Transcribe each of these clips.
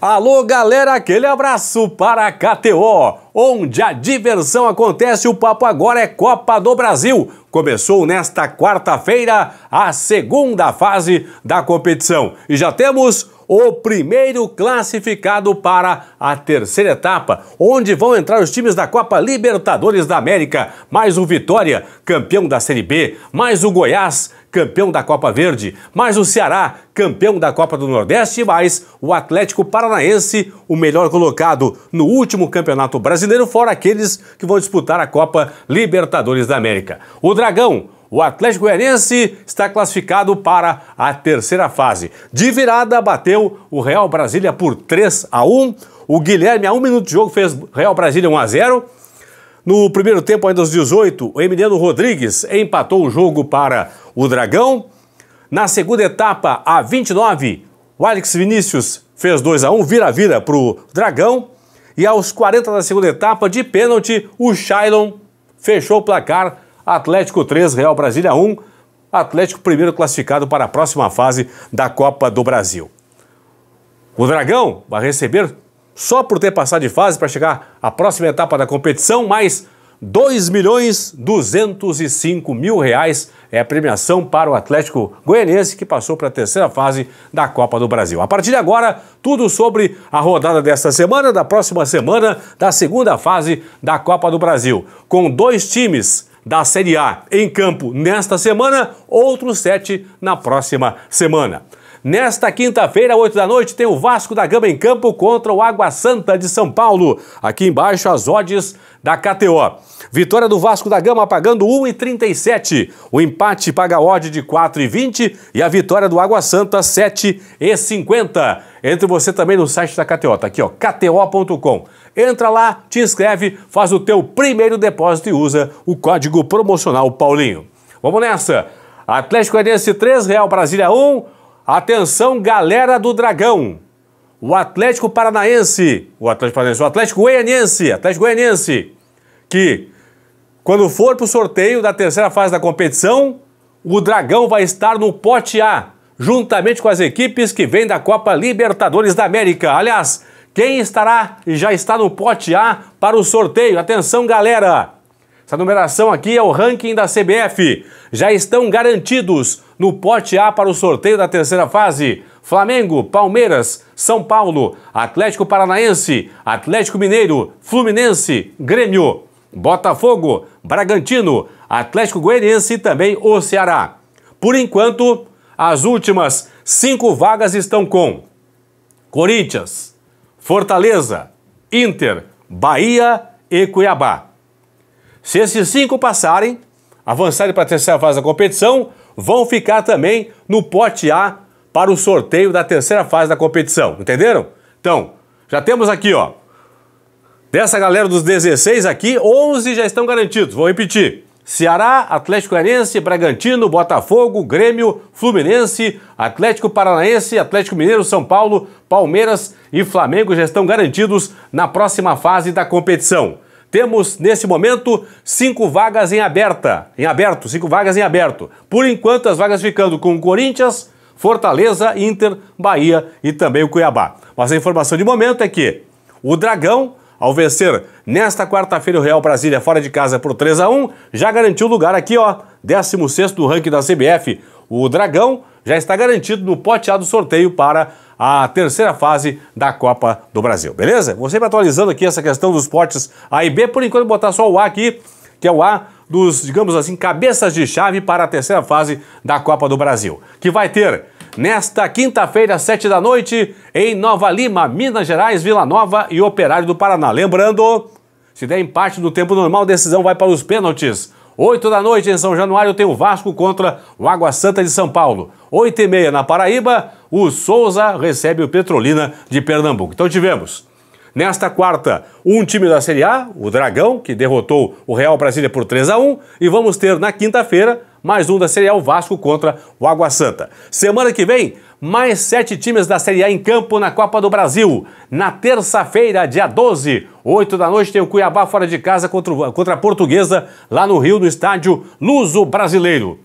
Alô, galera, aquele abraço para a KTO, onde a diversão acontece. O papo agora é Copa do Brasil. Começou nesta quarta-feira a segunda fase da competição e já temos o primeiro classificado para a terceira etapa, onde vão entrar os times da Copa Libertadores da América, mais o Vitória, campeão da Série B, mais o Goiás, campeão da Copa Verde, mais o Ceará, campeão da Copa do Nordeste, e mais o Atlético Paranaense, o melhor colocado no último campeonato brasileiro, fora aqueles que vão disputar a Copa Libertadores da América. O Dragão, o Atlético Goianiense está classificado para a terceira fase. De virada, bateu o Real Brasília por 3 a 1. O Guilherme, a um minuto de jogo, fez Real Brasília 1 a 0. No primeiro tempo, ainda aos 18, o Emiliano Rodrigues empatou o jogo para o Dragão. Na segunda etapa, a 29, o Alex Vinícius fez 2 a 1 vira-vira para o Dragão. E aos 40 da segunda etapa, de pênalti, o Shailon fechou o placar. Atlético 3, Real Brasília 1. Atlético primeiro classificado para a próxima fase da Copa do Brasil. O Dragão vai receber só por ter passado de fase para chegar à próxima etapa da competição, mais R$ milhões mil reais é a premiação para o Atlético Goianiense que passou para a terceira fase da Copa do Brasil. A partir de agora, tudo sobre a rodada desta semana, da próxima semana, da segunda fase da Copa do Brasil, com dois times da Série A em campo nesta semana, outros sete na próxima semana. Nesta quinta-feira, 8 da noite, tem o Vasco da Gama em campo contra o Água Santa de São Paulo. Aqui embaixo, as odds da KTO. Vitória do Vasco da Gama pagando 1,37. O empate paga odd de 4,20 e a vitória do Água Santa 7,50. Entre você também no site da KTO, tá aqui ó, kto.com. Entra lá, te inscreve, faz o teu primeiro depósito e usa o código promocional Paulinho. Vamos nessa. Atlético Goianiense 3, Real Brasília 1. Atenção, galera do Dragão! O Atlético Paranaense, o Atlético Paranaense, o Atlético Goianiense, Atlético Goianiense, que quando for para o sorteio da terceira fase da competição, o Dragão vai estar no pote A, juntamente com as equipes que vêm da Copa Libertadores da América. Aliás, quem estará e já está no pote A para o sorteio? Atenção, galera! Essa numeração aqui é o ranking da CBF. Já estão garantidos no pote A para o sorteio da terceira fase. Flamengo, Palmeiras, São Paulo, Atlético Paranaense, Atlético Mineiro, Fluminense, Grêmio, Botafogo, Bragantino, Atlético Goianiense e também o Ceará. Por enquanto, as últimas cinco vagas estão com Corinthians, Fortaleza, Inter, Bahia e Cuiabá. Se esses cinco passarem, avançarem para a terceira fase da competição, vão ficar também no pote A para o sorteio da terceira fase da competição. Entenderam? Então, já temos aqui, ó. Dessa galera dos 16 aqui, 11 já estão garantidos. Vou repetir. Ceará, Atlético Goianiense, Bragantino, Botafogo, Grêmio, Fluminense, Atlético Paranaense, Atlético Mineiro, São Paulo, Palmeiras e Flamengo já estão garantidos na próxima fase da competição. Temos, nesse momento, cinco vagas em aberta. Em aberto, cinco vagas em aberto. Por enquanto, as vagas ficando com Corinthians, Fortaleza, Inter, Bahia e também o Cuiabá. Mas a informação de momento é que o Dragão, ao vencer nesta quarta-feira o Real Brasília fora de casa por 3 a 1 já garantiu o lugar aqui, ó, 16 do ranking da CBF. O Dragão já está garantido no pote A do sorteio para a terceira fase da Copa do Brasil, beleza? Vou sempre atualizando aqui essa questão dos potes A e B, por enquanto botar só o A aqui, que é o A dos, digamos assim, cabeças de chave para a terceira fase da Copa do Brasil, que vai ter nesta quinta-feira, sete da noite, em Nova Lima, Minas Gerais, Vila Nova e Operário do Paraná. Lembrando, se der empate no tempo normal, a decisão vai para os pênaltis. 8 da noite em São Januário tem o Vasco contra o Água Santa de São Paulo. 8 e meia na Paraíba, o Souza recebe o Petrolina de Pernambuco. Então tivemos Nesta quarta, um time da Série A, o Dragão, que derrotou o Real Brasília por 3 a 1, e vamos ter na quinta-feira mais um da Série A, o Vasco contra o Água Santa. Semana que vem, mais sete times da Série A em campo na Copa do Brasil. Na terça-feira, dia 12, 8 da noite, tem o Cuiabá fora de casa contra, contra a Portuguesa, lá no Rio, no estádio Luso Brasileiro.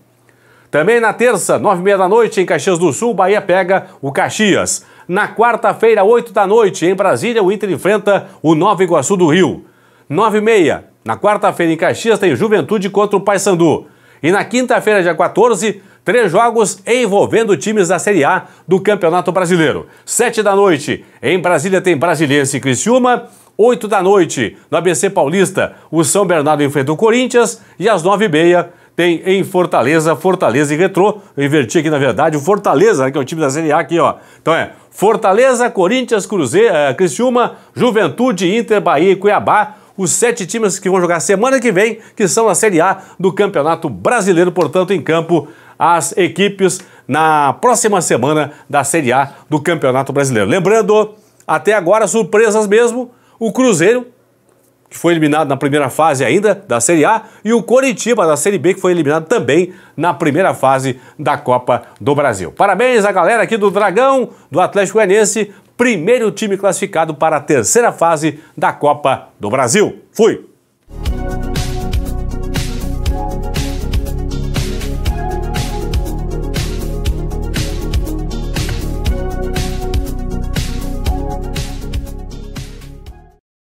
Também na terça, nove e meia da noite, em Caxias do Sul, Bahia pega o Caxias. Na quarta-feira, oito da noite, em Brasília, o Inter enfrenta o Nova Iguaçu do Rio. Nove e meia, na quarta-feira, em Caxias, tem Juventude contra o Paysandu. E na quinta-feira, dia 14, três jogos envolvendo times da Série A do Campeonato Brasileiro. Sete da noite, em Brasília, tem Brasiliense e Criciúma. 8 da noite, no ABC Paulista, o São Bernardo enfrenta o Corinthians e às 9h30 tem em Fortaleza, Fortaleza e Retrô. Eu inverti aqui, na verdade, o Fortaleza, né, que é o time da Série A aqui, ó. Então é Fortaleza, Corinthians, Cruzeiro, é, eh, Criciúma, Juventude, Inter, Bahia e Cuiabá. Os sete times que vão jogar semana que vem, que são a Série A do Campeonato Brasileiro, portanto, em campo as equipes na próxima semana da Série A do Campeonato Brasileiro. Lembrando, até agora, surpresas mesmo, o Cruzeiro que foi eliminado na primeira fase ainda da Série A, e o Coritiba da Série B, que foi eliminado também na primeira fase da Copa do Brasil. Parabéns à galera aqui do Dragão, do Atlético Goianiense, primeiro time classificado para a terceira fase da Copa do Brasil. Fui!